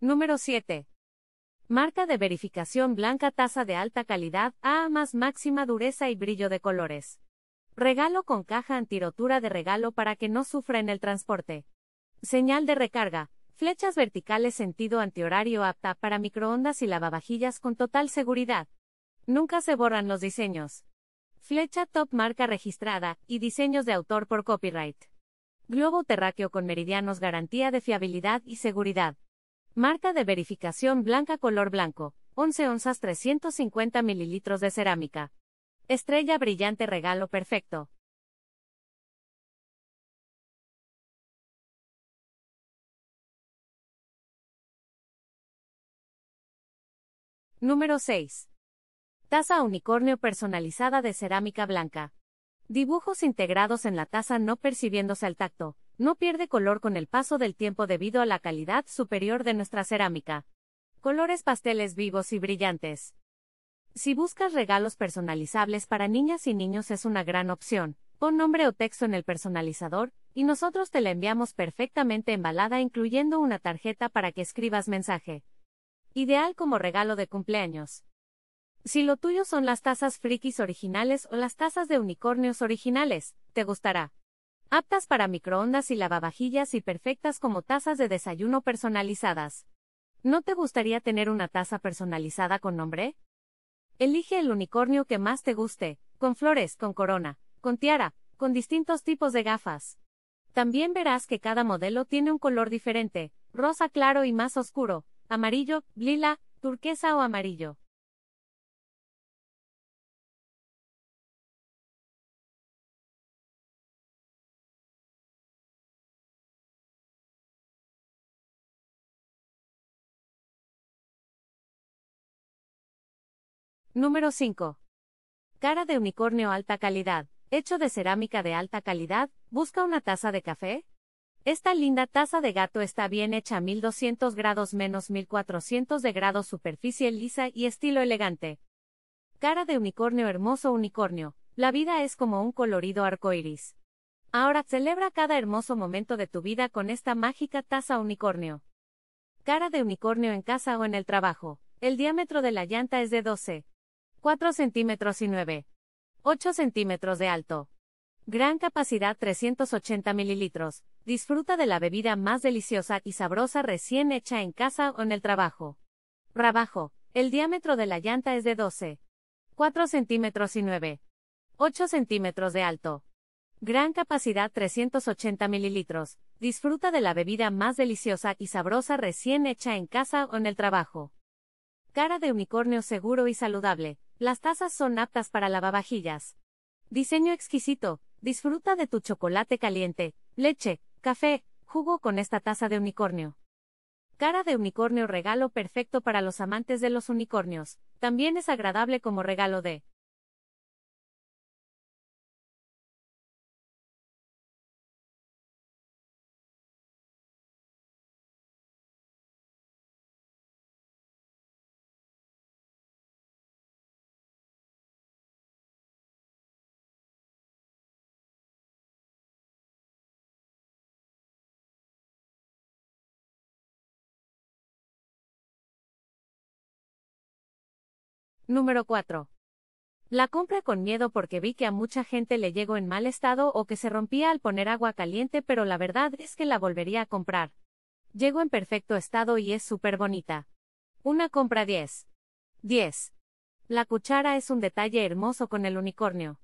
Número 7. Marca de verificación blanca taza de alta calidad A más máxima dureza y brillo de colores. Regalo con caja antirotura de regalo para que no sufra en el transporte. Señal de recarga. Flechas verticales sentido antihorario apta para microondas y lavavajillas con total seguridad. Nunca se borran los diseños. Flecha top marca registrada y diseños de autor por copyright. Globo terráqueo con meridianos garantía de fiabilidad y seguridad. Marca de verificación blanca color blanco, 11 onzas 350 mililitros de cerámica. Estrella brillante regalo perfecto. Número 6. Taza unicornio personalizada de cerámica blanca. Dibujos integrados en la taza no percibiéndose al tacto, no pierde color con el paso del tiempo debido a la calidad superior de nuestra cerámica. Colores pasteles vivos y brillantes. Si buscas regalos personalizables para niñas y niños es una gran opción. Pon nombre o texto en el personalizador, y nosotros te la enviamos perfectamente embalada incluyendo una tarjeta para que escribas mensaje. Ideal como regalo de cumpleaños. Si lo tuyo son las tazas frikis originales o las tazas de unicornios originales, te gustará aptas para microondas y lavavajillas y perfectas como tazas de desayuno personalizadas. ¿No te gustaría tener una taza personalizada con nombre? Elige el unicornio que más te guste, con flores, con corona, con tiara, con distintos tipos de gafas. También verás que cada modelo tiene un color diferente, rosa claro y más oscuro, amarillo, lila, turquesa o amarillo. Número 5. Cara de unicornio alta calidad, hecho de cerámica de alta calidad, busca una taza de café. Esta linda taza de gato está bien hecha a 1200 grados menos 1400 de grados superficie lisa y estilo elegante. Cara de unicornio hermoso unicornio, la vida es como un colorido arco iris. Ahora celebra cada hermoso momento de tu vida con esta mágica taza unicornio. Cara de unicornio en casa o en el trabajo, el diámetro de la llanta es de 12, 4 centímetros y 9. 8 centímetros de alto. Gran capacidad 380 mililitros. Disfruta de la bebida más deliciosa y sabrosa recién hecha en casa o en el trabajo. Rabajo. El diámetro de la llanta es de 12. 4 centímetros y 9. 8 centímetros de alto. Gran capacidad 380 mililitros. Disfruta de la bebida más deliciosa y sabrosa recién hecha en casa o en el trabajo. Cara de unicornio seguro y saludable. Las tazas son aptas para lavavajillas. Diseño exquisito. Disfruta de tu chocolate caliente, leche, café, jugo con esta taza de unicornio. Cara de unicornio regalo perfecto para los amantes de los unicornios. También es agradable como regalo de Número 4. La compra con miedo porque vi que a mucha gente le llegó en mal estado o que se rompía al poner agua caliente, pero la verdad es que la volvería a comprar. Llegó en perfecto estado y es súper bonita. Una compra 10. 10. La cuchara es un detalle hermoso con el unicornio.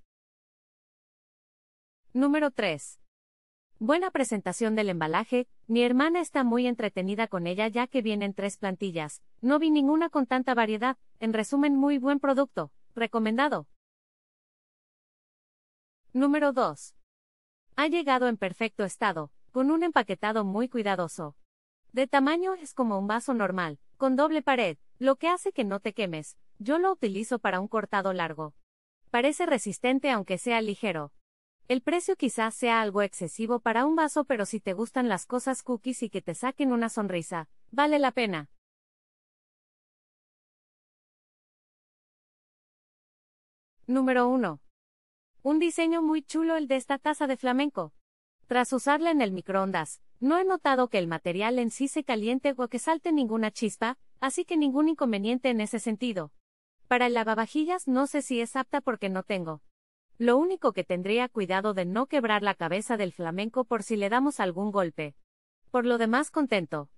Número 3. Buena presentación del embalaje, mi hermana está muy entretenida con ella ya que vienen tres plantillas, no vi ninguna con tanta variedad, en resumen muy buen producto, recomendado. Número 2. Ha llegado en perfecto estado, con un empaquetado muy cuidadoso. De tamaño es como un vaso normal, con doble pared, lo que hace que no te quemes, yo lo utilizo para un cortado largo. Parece resistente aunque sea ligero. El precio quizás sea algo excesivo para un vaso, pero si te gustan las cosas cookies y que te saquen una sonrisa, vale la pena. Número 1. Un diseño muy chulo el de esta taza de flamenco. Tras usarla en el microondas, no he notado que el material en sí se caliente o que salte ninguna chispa, así que ningún inconveniente en ese sentido. Para el lavavajillas no sé si es apta porque no tengo. Lo único que tendría cuidado de no quebrar la cabeza del flamenco por si le damos algún golpe. Por lo demás contento.